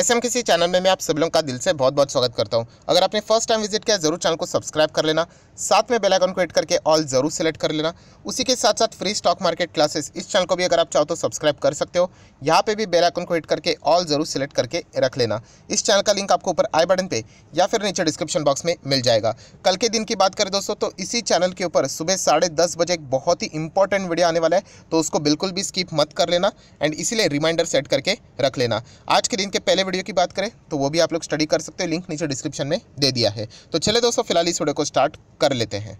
S M किसी channel में मैं आप सब लोगों का दिल से बहुत बहुत स्वागत करता हूं अगर आपने फर्स्ट टाइम विजिट किया जरूर चैनल को सब्सक्राइब कर लेना साथ में बेल आइकन को हिट करके ऑल जरूर सेलेक्ट कर लेना उसी के साथ साथ फ्री स्टॉक मार्केट क्लासेस इस चैनल को भी अगर आप चाहो तो सब्सक्राइब कर सकते हो यहाँ पे भी बेल आइकन को हिट करके ऑल जरूर सेलेक्ट करके रख लेना इस चैनल का लिंक आपको ऊपर आई बटन पर या फिर नीचे डिस्क्रिप्शन बॉक्स में मिल जाएगा कल के दिन की बात करें दोस्तों तो इसी चैनल के ऊपर सुबह साढ़े बजे एक बहुत ही इंपॉर्टेंट वीडियो आने वाला है तो उसको बिल्कुल भी स्किप मत कर लेना एंड इसीलिए रिमाइंडर सेट करके रख लेना आज के दिन के पहले पहले वीडियो की बात करें तो वो भी आप लोग स्टडी कर सकते हो लिंक नीचे डिस्क्रिप्शन में दे दिया है तो चले दोस्तों फिलहाल इस वीडियो को स्टार्ट कर लेते हैं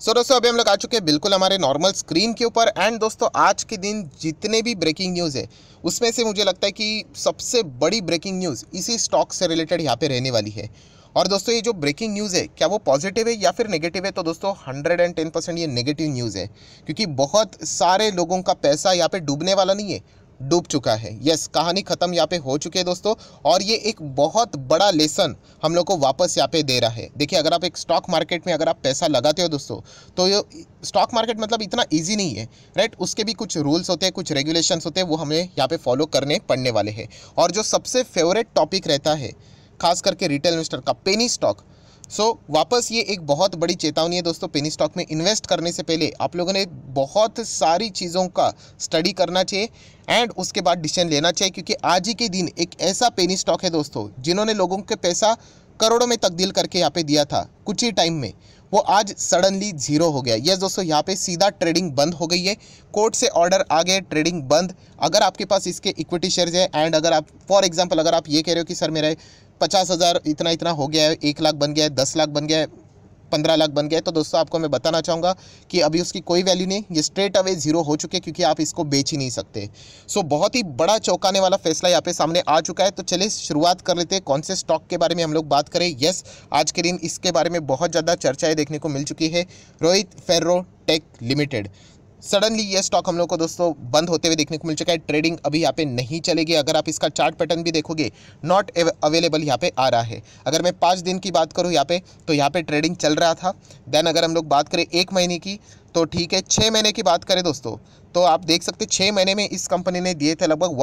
सो so, दोस्तों अभी हम लोग आ चुके हैं बिल्कुल हमारे नॉर्मल स्क्रीन के ऊपर एंड दोस्तों आज के दिन जितने भी ब्रेकिंग न्यूज़ है उसमें से मुझे लगता है कि सबसे बड़ी ब्रेकिंग न्यूज़ इसी स्टॉक से रिलेटेड यहाँ पे रहने वाली है और दोस्तों ये जो ब्रेकिंग न्यूज़ है क्या वो पॉजिटिव है या फिर नेगेटिव है तो दोस्तों हंड्रेड ये नेगेटिव न्यूज़ है क्योंकि बहुत सारे लोगों का पैसा यहाँ पर डूबने वाला नहीं है डूब चुका है यस कहानी ख़त्म यहाँ पे हो चुकी है दोस्तों और ये एक बहुत बड़ा लेसन हम लोग को वापस यहाँ पे दे रहा है देखिए अगर आप एक स्टॉक मार्केट में अगर आप पैसा लगाते हो दोस्तों तो ये स्टॉक मार्केट मतलब इतना ईजी नहीं है राइट उसके भी कुछ रूल्स होते हैं कुछ रेगुलेशन होते हैं वो हमें यहाँ पर फॉलो करने पड़ने वाले हैं और जो सबसे फेवरेट टॉपिक रहता है खास करके रिटेल इन्वेस्टर का पेनी स्टॉक सो so, वापस ये एक बहुत बड़ी चेतावनी है दोस्तों पेनी स्टॉक में इन्वेस्ट करने से पहले आप लोगों ने बहुत सारी चीज़ों का स्टडी करना चाहिए एंड उसके बाद डिसीजन लेना चाहिए क्योंकि आज ही के दिन एक ऐसा पेनी स्टॉक है दोस्तों जिन्होंने लोगों के पैसा करोड़ों में तब्दील करके यहाँ पे दिया था कुछ ही टाइम में वो आज सडनली ज़ीरो हो गया यस दोस्तों यहाँ पे सीधा ट्रेडिंग बंद हो गई है कोर्ट से ऑर्डर आ गए ट्रेडिंग बंद अगर आपके पास इसके इक्विटी शेयर्स है एंड अगर आप फॉर एग्जांपल अगर आप ये कह रहे हो कि सर मेरा पचास हज़ार इतना इतना हो गया है एक लाख बन गया है दस लाख बन गया है पंद्रह लाख बन है तो दोस्तों आपको मैं बताना चाहूँगा कि अभी उसकी कोई वैल्यू नहीं ये स्ट्रेट अवे जीरो हो चुके क्योंकि आप इसको बेच ही नहीं सकते सो बहुत ही बड़ा चौंकाने वाला फैसला यहाँ पे सामने आ चुका है तो चलिए शुरुआत कर लेते हैं कौन से स्टॉक के बारे में हम लोग बात करें येस आज के दिन इसके बारे में बहुत ज़्यादा चर्चाएँ देखने को मिल चुकी है Rohit Ferro Tech Limited suddenly ये स्टॉक हम लोग को दोस्तों बंद होते हुए देखने को मिल चुका है ट्रेडिंग अभी यहाँ पे नहीं चलेगी अगर आप इसका चार्ट पैटर्न भी देखोगे नॉट अवेलेबल यहाँ पे आ रहा है अगर मैं पाँच दिन की बात करूँ यहाँ पे तो यहाँ पे ट्रेडिंग चल रहा था देन अगर हम लोग बात करें एक महीने की तो ठीक है छः महीने की बात करें दोस्तों तो आप देख सकते छः महीने में इस कंपनी ने दिए थे लगभग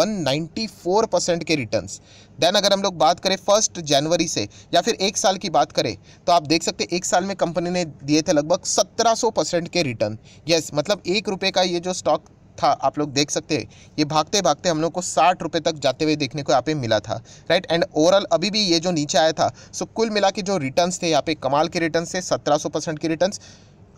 194 परसेंट के रिटर्न्स देन अगर हम लोग बात करें फर्स्ट जनवरी से या फिर एक साल की बात करें तो आप देख सकते एक साल में कंपनी ने दिए थे लगभग 1700 परसेंट के रिटर्न यस मतलब एक रुपये का ये जो स्टॉक था आप लोग देख सकते हैं ये भागते भागते हम लोग को साठ रुपये तक जाते हुए देखने को यहाँ पे मिला था राइट एंड ओवरऑल अभी भी ये जो नीचे आया था सो कुल मिला के जो रिटर्न्स थे यहाँ पे कमाल के रिटर्न्स थे सत्रह सौ परसेंट के रिटर्न्स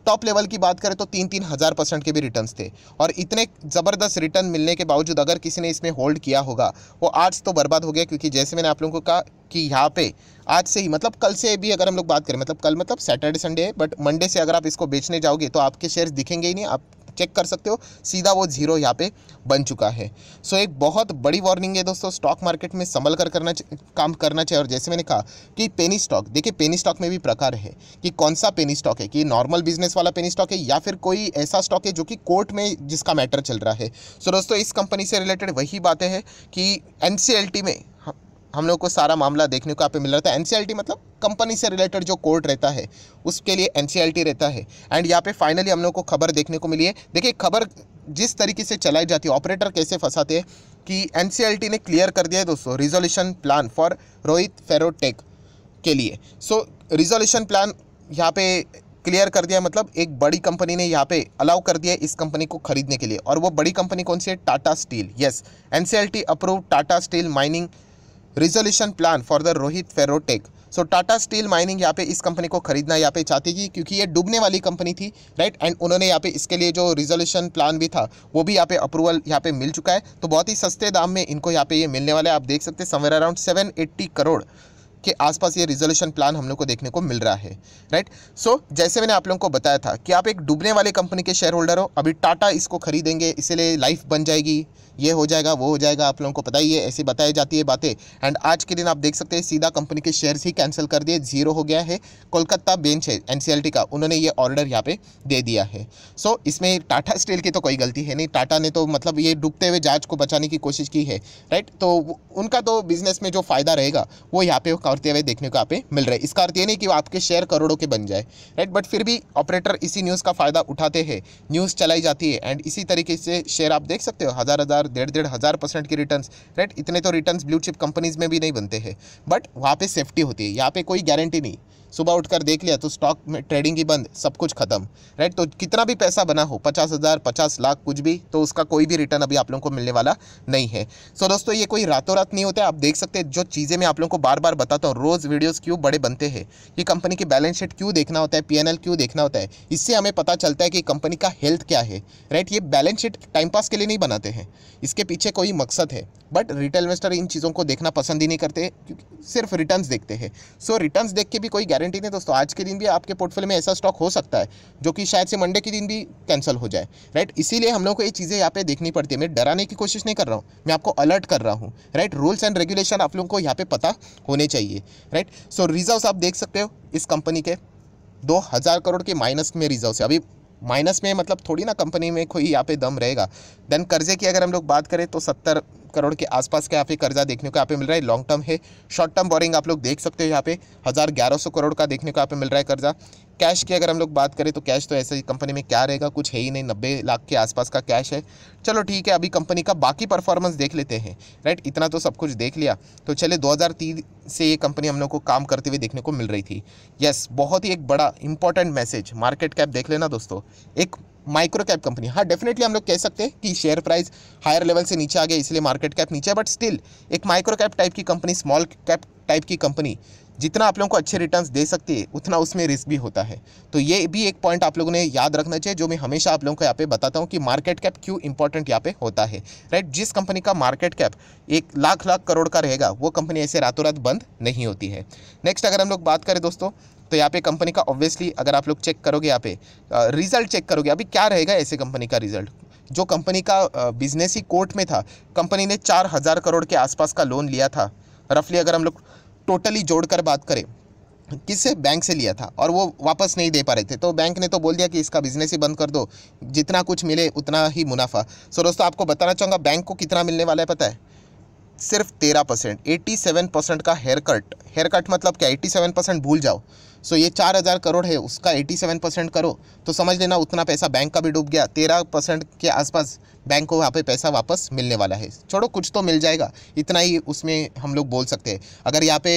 टॉप लेवल की बात करें तो तीन तीन हज़ार परसेंट के भी रिटर्न थे और इतने ज़बरदस्त रिटर्न मिलने के बावजूद अगर किसी ने इसमें होल्ड किया होगा वो आज तो बर्बाद हो गया क्योंकि जैसे मैंने आप लोगों को कहा कि यहाँ पे आज से ही मतलब कल से भी अगर हम लोग बात करें मतलब कल मतलब सैटरडे संडे है बट मंडे से अगर आप इसको बेचने जाओगे तो आपके शेयर्स दिखेंगे ही नहीं आप चेक कर सकते हो सीधा वो जीरो यहाँ पे बन चुका है सो एक बहुत बड़ी वार्निंग है दोस्तों स्टॉक मार्केट में संभल कर करना काम करना चाहिए और जैसे मैंने कहा कि पेनी स्टॉक देखिए पेनी स्टॉक में भी प्रकार है कि कौन सा पेनी स्टॉक है कि नॉर्मल बिजनेस वाला पेनी स्टॉक है या फिर कोई ऐसा स्टॉक है जो कि कोर्ट में जिसका मैटर चल रहा है सो दोस्तों इस कंपनी से रिलेटेड वही बातें हैं कि एन में हाँ, हम लोग को सारा मामला देखने को यहाँ पे मिल रहा था एनसीईआरटी e मतलब कंपनी से रिलेटेड जो कोर्ट रहता है उसके लिए एनसीईआरटी e रहता है एंड यहाँ पे फाइनली हम लोग को खबर देखने को मिली है देखिए खबर जिस तरीके से चलाई जाती है ऑपरेटर कैसे फंसाते हैं कि एन e ने क्लियर कर दिया है दोस्तों resolution plan for Rohit Ferrotech के लिए सो रिजोल्यूशन प्लान यहाँ पे क्लियर कर दिया मतलब एक बड़ी कंपनी ने यहाँ पे अलाउ कर दिया इस कंपनी को खरीदने के लिए और वो बड़ी कंपनी कौन सी है Tata Steel yes N C approve Tata Steel mining resolution plan for the Rohit Ferrotech so Tata Steel mining यहाँ पे इस कंपनी को खरीदना यहाँ पे चाहती थी क्योंकि ये डूबने वाली कंपनी थी राइट एंड उन्होंने यहाँ पे इसके लिए जो रिजोल्यूशन प्लान भी था वो भी यहाँ पे अप्रूवल यहाँ पे मिल चुका है तो बहुत ही सस्ते दाम में इनको यहाँ पे ये मिलने वाले आप देख सकते हैं समवेयर अराउंड सेवन करोड़ के आसपास ये रिजोल्यूशन प्लान हम लोग को देखने को मिल रहा है राइट सो so, जैसे मैंने आप लोगों को बताया था कि आप एक डूबने वाले कंपनी के शेयर होल्डर हो अभी टाटा इसको खरीदेंगे इसीलिए लाइफ बन जाएगी ये हो जाएगा वो हो जाएगा आप लोगों को पता ही है ऐसी बताई जाती है बातें एंड आज के दिन आप देख सकते हैं सीधा कंपनी के शेयर्स ही कैंसिल कर दिए जीरो हो गया है कोलकाता बेंच है एन का उन्होंने ये ऑर्डर यहाँ पे दे दिया है सो so, इसमें टाटा स्टील की तो कोई गलती है नहीं टाटा ने तो मतलब ये डूबते हुए जहाज को बचाने की कोशिश की है राइट तो उनका तो बिजनेस में जो फ़ायदा रहेगा वो यहाँ पे करते हुए देखने को यहाँ पे मिल रहा है इसका अर्थ ये नहीं कि आपके शेयर करोड़ों के बन जाए राइट बट फिर भी ऑपरेटर इसी न्यूज़ का फ़ायदा उठाते हैं न्यूज़ चलाई जाती है एंड इसी तरीके से शेयर आप देख सकते हो हज़ार हज़ार हजार डेढ़ डेढ़ हज़ार परसेंट की रिटर्न राइट इतने तो रिटर्न ब्लू चिप कंपनीज में भी नहीं बनते हैं बट वहाँ पर सेफ्टी होती है यहाँ पर कोई गारंटी नहीं सुबह उठकर देख लिया तो स्टॉक में ट्रेडिंग ही बंद सब कुछ खत्म राइट तो कितना भी पैसा बना हो पचास हज़ार पचास लाख कुछ भी तो उसका कोई भी रिटर्न अभी आप लोगों को मिलने वाला नहीं है सो दोस्तों ये कोई रातों रात नहीं होता है आप देख सकते जो चीज़ें मैं आप लोगों को बार बार बताता हूँ रोज़ वीडियोज़ क्यों बड़े बनते हैं ये कंपनी की बैलेंस शीट क्यों देखना होता है पी क्यों देखना होता है इससे हमें पता चलता है कि कंपनी का हेल्थ क्या है राइट ये बैलेंस शीट टाइम पास के लिए नहीं बनाते हैं इसके पीछे कोई मकसद है बट रिटेल इन्वेस्टर इन चीज़ों को देखना पसंद ही नहीं करते सिर्फ रिटर्न देखते हैं सो रिटर्न देख के भी कोई गारंटी गारंटी नहीं दोस्तों आज के दिन भी आपके पोर्टफोलियो में ऐसा स्टॉक हो सकता है जो कि शायद से मंडे के दिन भी कैंसिल हो जाए राइट इसीलिए हम लोग को ये चीज़ें यहाँ पे देखनी पड़ती है मैं डराने की कोशिश नहीं कर रहा हूँ मैं आपको अलर्ट कर रहा हूँ राइट रूल्स एंड रेगुलेशन आप लोगों को यहाँ पर पता होने चाहिए राइट सो रिजर्व आप देख सकते हो इस कंपनी के दो करोड़ के माइनस में रिजर्व है अभी माइनस में मतलब थोड़ी ना कंपनी में कोई यहाँ पे दम रहेगा देन कर्जे की अगर हम लोग बात करें तो सत्तर करोड़ के आसपास का यहाँ पे कर्जा देखने को यहाँ पे मिल रहा है लॉन्ग टर्म है शॉर्ट टर्म बोरिंग आप लोग देख सकते हो यहाँ पे हज़ार ग्यारह सौ करोड़ का देखने को यहाँ पे मिल रहा है कर्जा कैश की अगर हम लोग बात करें तो कैश तो ऐसे ही कंपनी में क्या रहेगा कुछ है ही नहीं नब्बे लाख के आसपास का कैश है चलो ठीक है अभी कंपनी का बाकी परफॉर्मेंस देख लेते हैं राइट इतना तो सब कुछ देख लिया तो चले 2003 से ये कंपनी हम लोग को काम करते हुए देखने को मिल रही थी यस बहुत ही एक बड़ा इंपॉर्टेंट मैसेज मार्केट कैप देख लेना दोस्तों एक माइक्रो कैप कंपनी हाँ डेफिनेटली हम लोग कह सकते हैं कि शेयर प्राइस हायर लेवल से नीचे आ गया इसलिए मार्केट कैप नीचे है बट स्टिल एक माइक्रो कैप टाइप की कंपनी स्मॉल कैप टाइप की कंपनी जितना आप लोगों को अच्छे रिटर्न्स दे सकती है उतना उसमें रिस्क भी होता है तो ये भी एक पॉइंट आप लोगों ने याद रखना चाहिए जो मैं हमेशा आप लोगों को यहाँ पे बताता हूँ कि मार्केट कैप क्यों इंपॉर्टेंट यहाँ पे होता है राइट जिस कंपनी का मार्केट कैप एक लाख लाख करोड़ का रहेगा वो कंपनी ऐसे रातों रात बंद नहीं होती है नेक्स्ट अगर हम लोग बात करें दोस्तों तो यहाँ पे कंपनी का ऑब्वियसली अगर आप लोग चेक करोगे यहाँ पे रिज़ल्ट चेक करोगे अभी क्या रहेगा ऐसे कंपनी का रिज़ल्ट जो कंपनी का बिजनेस ही कोर्ट में था कंपनी ने चार हज़ार करोड़ के आसपास का लोन लिया था रफली अगर हम लोग टोटली जोड़कर बात करें किससे बैंक से लिया था और वो वापस नहीं दे पा रहे थे तो बैंक ने तो बोल दिया कि इसका बिजनेस ही बंद कर दो जितना कुछ मिले उतना ही मुनाफा सो दोस्तों आपको बताना चाहूँगा बैंक को कितना मिलने वाला है पता है सिर्फ तेरह परसेंट एट्टी सेवन परसेंट का हेयर कट हेयर कट मतलब क्या एट्टी सेवन परसेंट भूल जाओ सो ये चार हज़ार करोड़ है उसका एटी सेवन परसेंट करो तो समझ लेना उतना पैसा बैंक का भी डूब गया तेरह परसेंट के आसपास बैंक को वहाँ पे पैसा वापस मिलने वाला है छोड़ो कुछ तो मिल जाएगा इतना ही उसमें हम लोग बोल सकते हैं अगर यहाँ पे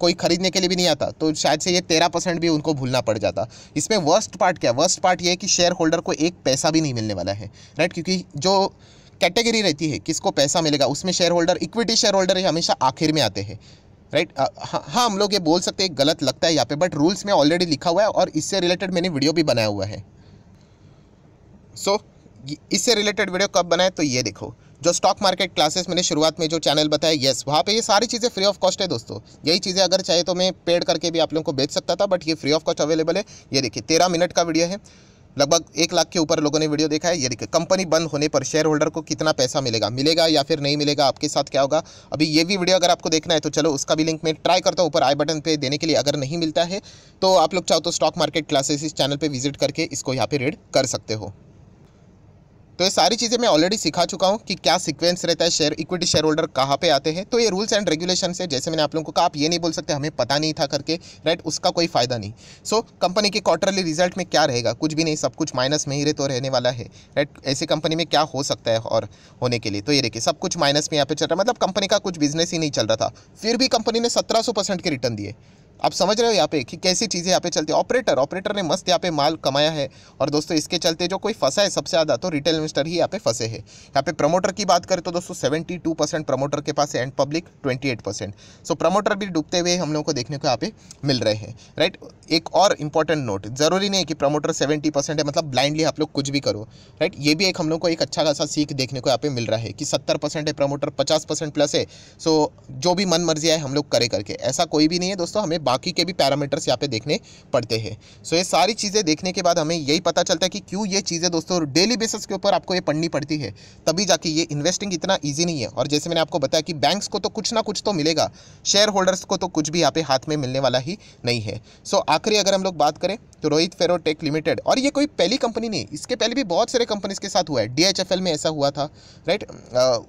कोई खरीदने के लिए भी नहीं आता तो शायद से ये तेरह परसेंट भी उनको भूलना पड़ जाता इसमें वर्स्ट पार्ट क्या वर्स्ट पार्ट ये है कि शेयर होल्डर को एक पैसा भी नहीं मिलने वाला है राइट क्योंकि जो कैटेगरी रहती है किसको पैसा मिलेगा उसमें share holder equity share holder ही हमेशा आखिर में आते हैं राइट uh, हाँ हा, हम लोग ये बोल सकते हैं गलत लगता है यहाँ पे बट रूल्स में ऑलरेडी लिखा हुआ है और इससे रिलेटेड मैंने वीडियो भी बनाया हुआ है सो so, इससे रिलेटेड वीडियो कब बनाए तो ये देखो जो स्टॉक मार्केट क्लासेस मैंने शुरुआत में जो चैनल बताया यस वहाँ पे ये सारी चीज़ें फ्री ऑफ कॉस्ट है दोस्तों यही चीज़ें अगर चाहे तो मैं पेड करके भी आप लोगों को बेच सकता था बट ये फ्री ऑफ कॉस्ट अवेलेबल है ये देखिए तेरह मिनट का वीडियो है लगभग एक लाख के ऊपर लोगों ने वीडियो देखा है ये देखिए कंपनी बंद होने पर शेयर होल्डर को कितना पैसा मिलेगा मिलेगा या फिर नहीं मिलेगा आपके साथ क्या होगा अभी ये भी वीडियो अगर आपको देखना है तो चलो उसका भी लिंक मैं ट्राई करता हूँ ऊपर आई बटन पे देने के लिए अगर नहीं मिलता है तो आप लोग चाहो तो स्टॉक मार्केट क्लासेस इस चैनल पर विजिट करके इसको यहाँ पर रेड कर सकते हो तो ये सारी चीज़ें मैं ऑलरेडी सिखा चुका हूँ कि क्या सिक्वेंस रहता है शेयर इक्विटी शेयर होल्डर कहाँ पे आते हैं तो ये रूल्स एंड रेगुलेशन है जैसे मैंने आप लोगों को कहा आप ये नहीं बोल सकते हमें पता नहीं था करके राइट उसका कोई फ़ायदा नहीं सो कंपनी के क्वार्टरली रिजल्ट में क्या रहेगा कुछ भी नहीं सब कुछ माइनस में ही रहे तो रहने वाला है राइट ऐसी कंपनी में क्या हो सकता है और होने के लिए तो ये देखिए सब कुछ माइनस में यहाँ पे चल रहा है मतलब कंपनी का कुछ बिजनेस ही नहीं चल रहा था फिर भी कंपनी ने सत्रह के रिटर्न दिए आप समझ रहे हो यहाँ पे कि कैसी चीज़ें यहाँ पे चलती है ऑपरेटर ऑपरेटर ने मस्त यहाँ पे माल कमाया है और दोस्तों इसके चलते जो कोई फंसा है सबसे ज़्यादा तो रिटेल इन्वेस्टर ही यहाँ पे फंसे हैं यहाँ पे प्रमोटर की बात करें तो दोस्तों सेवेंटी टू परसेंट प्रमोटर के पास है and public twenty eight percent so promoter भी डूबते हुए हम लोग को देखने को यहाँ पे मिल रहे हैं राइट एक और इंपॉर्टेंट नोट ज़रूरी नहीं है कि प्रमोटर सेवेंटी परसेंट है मतलब ब्लाइंडली आप लोग कुछ भी करो राइट ये भी एक हम लोग को एक अच्छा खासा सीख देखने को यहाँ पे मिल रहा है कि सत्तर परसेंट है प्रमोटर पचास परसेंट प्लस है सो जो भी मन मर्जी आए हम लोग करे करके ऐसा कोई भी नहीं है दोस्तों हमें बाकी के भी पैरामीटर्स यहाँ पे देखने पड़ते हैं सो ये सारी चीज़ें देखने के बाद हमें यही पता चलता है कि क्यों ये चीज़ें दोस्तों डेली बेसिस के ऊपर आपको ये पढ़नी पड़ती है तभी जाके ये इन्वेस्टिंग इतना ईजी नहीं है और जैसे मैंने आपको बताया कि बैंक्स को तो कुछ ना कुछ तो मिलेगा शेयर होल्डर्स को तो कुछ भी यहाँ पे हाथ में मिलने वाला ही नहीं है सो आखिरी अगर हम लोग बात करें तो रोहित फेरो टेक लिमिटेड और ये कोई पहली कंपनी नहीं इसके पहले भी बहुत सारे कंपनीज के साथ हुआ है डी में ऐसा हुआ था राइट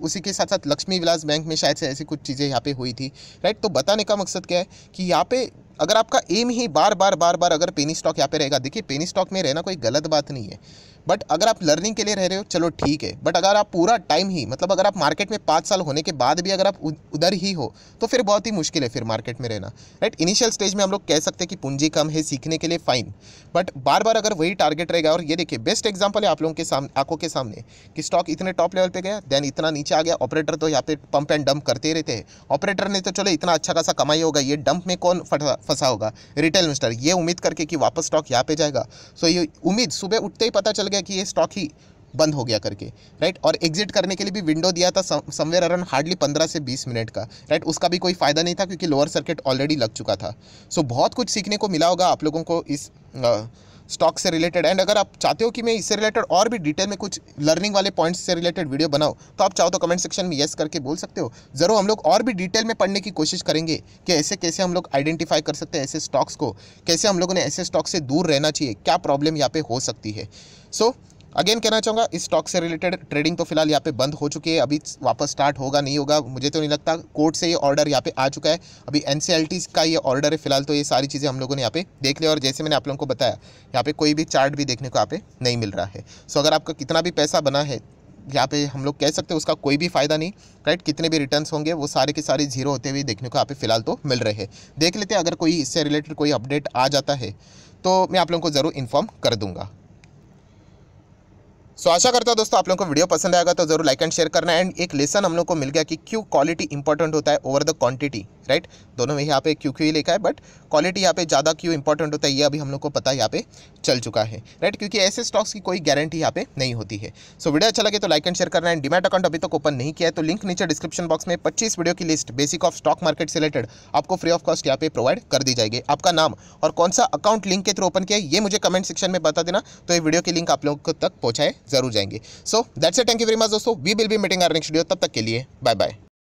उसी के साथ साथ लक्ष्मी विलास बैंक में शायद से ऐसी कुछ चीज़ें यहाँ पे हुई थी राइट तो बताने का मकसद क्या है कि यहाँ पे अगर आपका एम ही बार बार बार बार अगर पेनी स्टॉक यहाँ पे रहेगा देखिए पेनी स्टॉक में रहना कोई गलत बात नहीं है बट अगर आप लर्निंग के लिए रह रहे हो चलो ठीक है बट अगर आप पूरा टाइम ही मतलब अगर आप मार्केट में पाँच साल होने के बाद भी अगर आप उधर ही हो तो फिर बहुत ही मुश्किल है फिर मार्केट में रहना राइट इनिशियल स्टेज में हम लोग कह सकते हैं कि पूंजी कम है सीखने के लिए फ़ाइन बट बार बार अगर वही टारगेट रहेगा और ये देखिए बेस्ट एग्जाम्पल है आप लोगों के सामने आंखों के सामने कि स्टॉक इतने टॉप लेवल पर गया देन इतना नीचे आ गया ऑपरेटर तो यहाँ पे पंप एंड डंप करते रहते हैं ऑपरेटर ने तो चलो इतना अच्छा खासा कमाई होगा ये डंप में कौन फटा फंसा होगा रिटेल इन्वेस्टर ये उम्मीद करके कि वापस स्टॉक यहाँ पे जाएगा सो ये उम्मीद सुबह उठते ही पता चल गया कि ये स्टॉक ही बंद हो गया करके राइट और एग्जिट करने के लिए भी विंडो दिया था समवेयर अराउंड हार्डली पंद्रह से बीस मिनट का राइट उसका भी कोई फ़ायदा नहीं था क्योंकि लोअर सर्किट ऑलरेडी लग चुका था सो so, बहुत कुछ सीखने को मिला होगा आप लोगों को इस आ, स्टॉक से रिलेटेड एंड अगर आप चाहते हो कि मैं इससे रिलेटेड और भी डिटेल में कुछ लर्निंग वाले पॉइंट्स से रिलेटेड वीडियो बनाओ तो आप चाहो तो कमेंट सेक्शन में येस करके बोल सकते हो ज़रूर हम लोग और भी डिटेल में पढ़ने की कोशिश करेंगे कि ऐसे कैसे हम लोग आइडेंटिफाई कर सकते हैं ऐसे स्टॉक्स को कैसे हम लोगों ने ऐसे स्टॉक से दूर रहना चाहिए क्या प्रॉब्लम यहाँ पे हो सकती है सो so, अगेन कहना चाहूँगा इस स्टॉक से रिलेटेड ट्रेडिंग तो फिलहाल यहाँ पे बंद हो चुकी है अभी वापस स्टार्ट होगा नहीं होगा मुझे तो नहीं लगता कोर्ट से ये ऑर्डर यहाँ पे आ चुका है अभी एन का ये ऑर्डर है फिलहाल तो ये सारी चीज़ें हम लोगों ने यहाँ पे देख लिया और जैसे मैंने आप लोगों को बताया यहाँ पे कोई भी चार्ट भी देखने को यहाँ पे नहीं मिल रहा है सो अगर आपका कितना भी पैसा बना है यहाँ पे हम लोग कह सकते हैं उसका कोई भी फायदा नहीं राइट कितने भी रिटर्न्स होंगे वो सारे के सारे जीरो होते हुए देखने को यहाँ पे फिलहाल तो मिल रहे हैं देख लेते हैं अगर कोई इससे रिलेटेड कोई अपडेट आ जाता है तो मैं आप लोगों को ज़रूर इन्फॉर्म कर दूंगा सो so, आशा करता हूँ दोस्तों आप लोगों को वीडियो पसंद आएगा तो जरूर लाइक एंड शेयर करना एंड एक लेसन हम लोग को मिल गया कि क्यों क्वालिटी इंपॉर्टेंट होता है ओवर द क्वांटिटी राइट दोनों में यहाँ पे क्यों क्यों ही लिखा है बट क्वालिटी यहाँ पे ज़्यादा क्यों इंपॉर्टेंट होता है ये अभी हम लोग को पता यहाँ पे चल चुका है राइट क्योंकि ऐसे स्टॉक्स की कोई गारंटी यहाँ पे नहीं होती है सो so, वीडियो अच्छा लगे तो लाइक एंड शेयर करना एंड डिमेट अकाउंट अभी तक तो ओपन नहीं किया है तो लिंक नीचे डिस्क्रिप्शन बॉक्स में पच्चीस वीडियो की list basic of stock market से रिलेटेड आपको फ्री ऑफ कॉस्ट यहाँ पे प्रोवाइड कर दी जाएगी आपका नाम और कौन सा अकाउंट लिंक के थ्रू ओपन किया ये मुझे कमेंट सेक्शन में बता देना तो ये वीडियो की लिंक आप लोगों तक पहुँचाए जरूर जाएंगे so that's a thank you very much दोस्तों we will be meeting our next video तब तक के लिए बाय बाय